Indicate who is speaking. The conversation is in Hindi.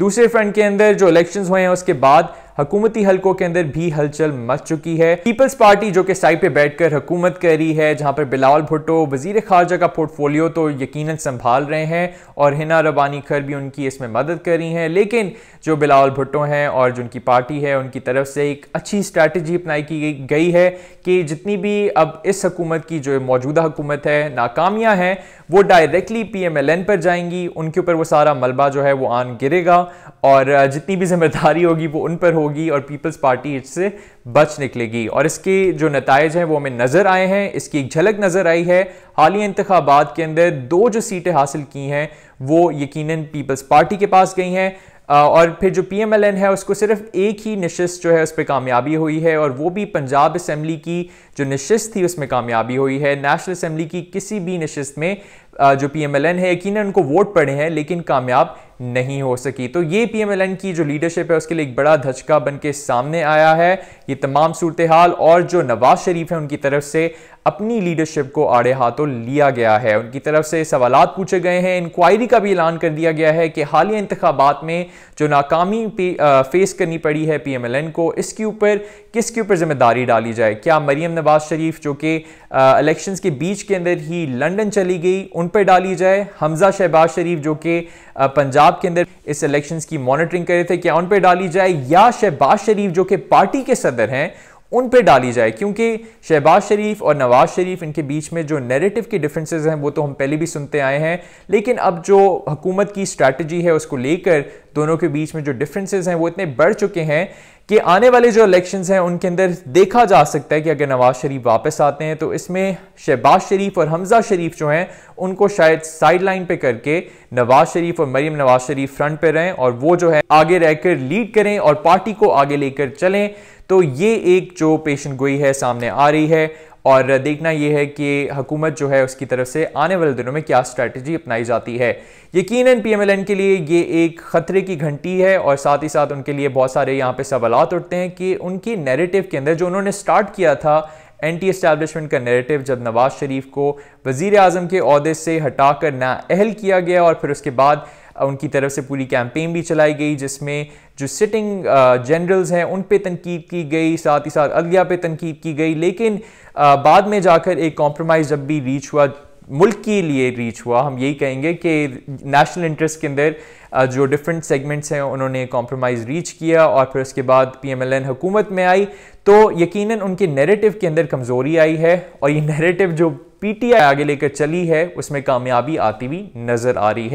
Speaker 1: दूसरे फ्रंट के अंदर जो इलेक्शंस हुए हैं उसके बाद हकूमती हलकों के अंदर भी हलचल मच चुकी है पीपल्स पार्टी जो कि साइड पे बैठकर हुकूमत कर रही है जहां पर बिलावल भुट्टो वजीर खारजा का पोर्टफोलियो तो यकीन संभाल रहे हैं और हिना रबानी खर भी उनकी इसमें मदद कर रही हैं लेकिन जो बिलावल भुट्टो हैं और जो उनकी पार्टी है उनकी तरफ से एक अच्छी स्ट्रैटेजी अपनाई की गई है कि जितनी भी अब इस हकूमत की जो मौजूदा हुकूमत है नाकामियाँ हैं वो डायरेक्टली एन पर जाएंगी उनके ऊपर वो सारा मलबा जो है वो आन गिरेगा और जितनी भी जिम्मेदारी होगी वो उन पर हो होगी और पीपल्स पार्टी इससे बच निकलेगी और इसके जो नतज हैं वो हमें नज़र आए हैं इसकी एक झलक नज़र आई है हालिया इंतबात के अंदर दो जो सीटें हासिल की हैं वो यकीन पीपल्स पार्टी के पास गई हैं और फिर जो पीएमएलएन है उसको सिर्फ एक ही नशस्त जो है उस पर कामयाबी हुई है और वो भी पंजाब असम्बली की जो नशस्त थी उसमें कामयाबी हुई है नेशनल असम्बली की किसी भी नशस्त में जो पी है यकीन उनको वोट पड़े हैं लेकिन कामयाब नहीं हो सकी तो ये पी की जो लीडरशिप है उसके लिए एक बड़ा धचका बन के सामने आया है ये तमाम सूरत हाल और जो नवाज शरीफ है उनकी तरफ से अपनी लीडरशिप को आड़े हाथों लिया गया है उनकी तरफ से सवाल पूछे गए हैं इंक्वायरी का भी ऐलान कर दिया गया है कि हालिया इंतबात में जो नाकामी आ, फेस करनी पड़ी है एन को इसके ऊपर किसके ऊपर जिम्मेदारी डाली जाए क्या मरियम नवाज शरीफ जो कि इलेक्शन के बीच के अंदर ही लंडन चली गई उन पर डाली जाए हमजा शहबाज शरीफ जो कि पंजाब के अंदर इस इलेक्शन की मॉनिटरिंग करे थे क्या उन पर डाली जाए या शहबाज शरीफ जो कि पार्टी के सदर हैं उन पर डाली जाए क्योंकि शहबाज शरीफ और नवाज शरीफ इनके बीच में जो नेरेटिव के डिफरेंसेस हैं वो तो हम पहले भी सुनते आए हैं लेकिन अब जो हुकूमत की स्ट्रैटेजी है उसको लेकर दोनों के बीच में जो डिफरेंसेस हैं वो इतने बढ़ चुके हैं कि आने वाले जो इलेक्शंस हैं उनके अंदर देखा जा सकता है कि अगर नवाज शरीफ वापस आते हैं तो इसमें शहबाज शरीफ और हमजा शरीफ जो हैं उनको शायद साइड लाइन पे करके नवाज शरीफ और मरीम नवाज शरीफ फ्रंट पे रहें और वो जो है आगे रहकर लीड करें और पार्टी को आगे लेकर चलें तो ये एक जो पेशन गोई है सामने आ रही है और देखना यह है कि हुकूमत जो है उसकी तरफ से आने वाले दिनों में क्या स्ट्रैटेजी अपनाई जाती है यकीन पीएमएलएन के लिए ये एक ख़तरे की घंटी है और साथ ही साथ उनके लिए बहुत सारे यहाँ पे सवाल उठते हैं कि उनकी नेरेटिव के अंदर जो उन्होंने स्टार्ट किया था एंटी इस्टेब्लिशमेंट का नैरेटिव जब नवाज शरीफ को वजीर अजम के अहदे से हटाकर नाअहल किया गया और फिर उसके बाद उनकी तरफ से पूरी कैंपेन भी चलाई गई जिसमें जो सिटिंग जनरल्स uh, हैं उन पे तनकीद की गई साथ ही साथ अदलिया पे तनकीद की गई लेकिन uh, बाद में जाकर एक कॉम्प्रोमाइज़ जब भी रीच हुआ मुल्क के लिए रीच हुआ हम यही कहेंगे कि नेशनल इंटरेस्ट के अंदर uh, जो डिफरेंट सेगमेंट्स हैं उन्होंने कॉम्प्रोमाइज़ रीच किया और फिर उसके बाद पीएमएलएन हुकूमत में आई तो यकीनन उनके नैरेटिव के अंदर कमज़ोरी आई है और ये नैरेटिव जो पीटीआई आगे लेकर चली है उसमें कामयाबी आती हुई नज़र आ रही है